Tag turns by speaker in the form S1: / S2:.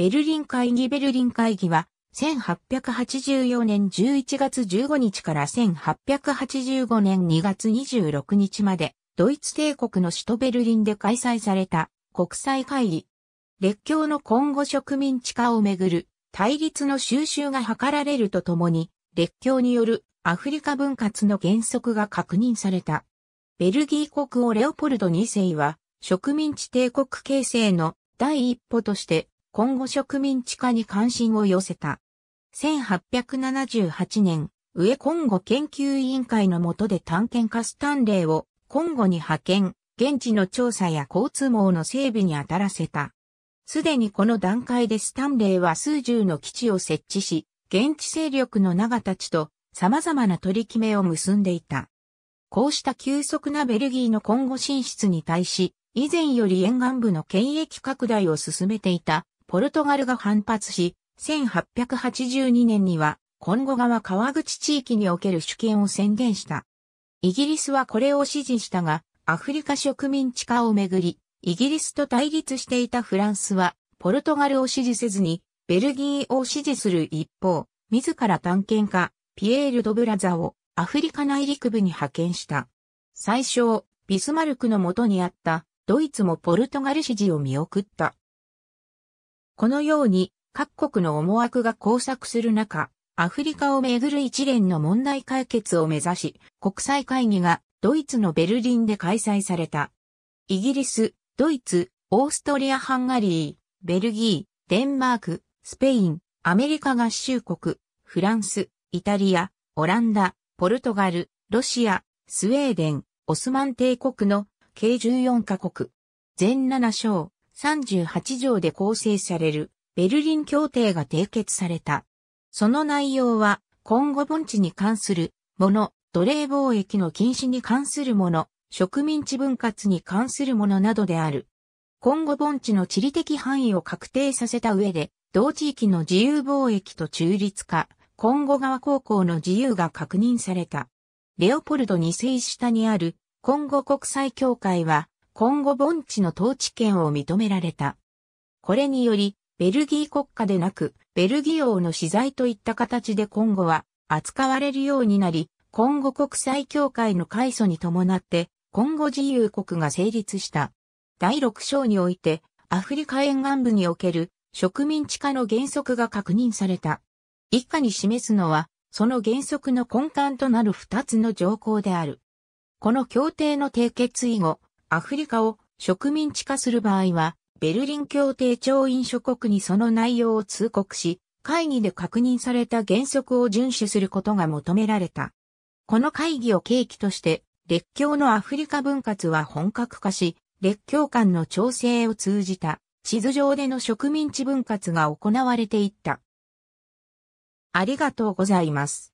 S1: ベルリン会議ベルリン会議は、1884年11月15日から1885年2月26日まで、ドイツ帝国の首都ベルリンで開催された国際会議。列強の今後植民地化をめぐる対立の収集が図られるとともに、列強によるアフリカ分割の原則が確認された。ベルギー国王レオポルド2世は植民地帝国形成の第一歩として今後植民地化に関心を寄せた。1878年、上今後研究委員会の下で探検家スタンレーを今後に派遣、現地の調査や交通網の整備に当たらせた。すでにこの段階でスタンレーは数十の基地を設置し、現地勢力の長たちと様々な取り決めを結んでいた。こうした急速なベルギーの今後進出に対し、以前より沿岸部の権益拡大を進めていたポルトガルが反発し、1882年には、コンゴ川川口地域における主権を宣言した。イギリスはこれを支持したが、アフリカ植民地化をめぐり、イギリスと対立していたフランスは、ポルトガルを支持せずに、ベルギーを支持する一方、自ら探検家、ピエール・ドブラザをアフリカ内陸部に派遣した。最初、ビスマルクのもとにあった、ドイツもポルトガル支持を見送った。このように各国の思惑が交錯する中、アフリカをめぐる一連の問題解決を目指し、国際会議がドイツのベルリンで開催された。イギリス、ドイツ、オーストリア・ハンガリー、ベルギー、デンマーク、スペイン、アメリカ合衆国、フランス、イタリア、オランダ、ポルトガル、ロシア、スウェーデン、オスマン帝国の計14カ国。全7章、38条で構成されるベルリン協定が締結された。その内容は、今後盆地に関するもの、奴隷貿易の禁止に関するもの、植民地分割に関するものなどである。今後盆地の地理的範囲を確定させた上で、同地域の自由貿易と中立化、今後川高校の自由が確認された。レオポルド2世下にある、今後国際協会は、今後盆地の統治権を認められた。これにより、ベルギー国家でなく、ベルギー王の資材といった形で今後は扱われるようになり、今後国際協会の改祖に伴って、今後自由国が成立した。第6章において、アフリカ沿岸部における植民地化の原則が確認された。以下に示すのは、その原則の根幹となる2つの条項である。この協定の締結以後、アフリカを植民地化する場合は、ベルリン協定調印諸国にその内容を通告し、会議で確認された原則を遵守することが求められた。この会議を契機として、列強のアフリカ分割は本格化し、列強間の調整を通じた地図上での植民地分割が行われていった。ありがとうございます。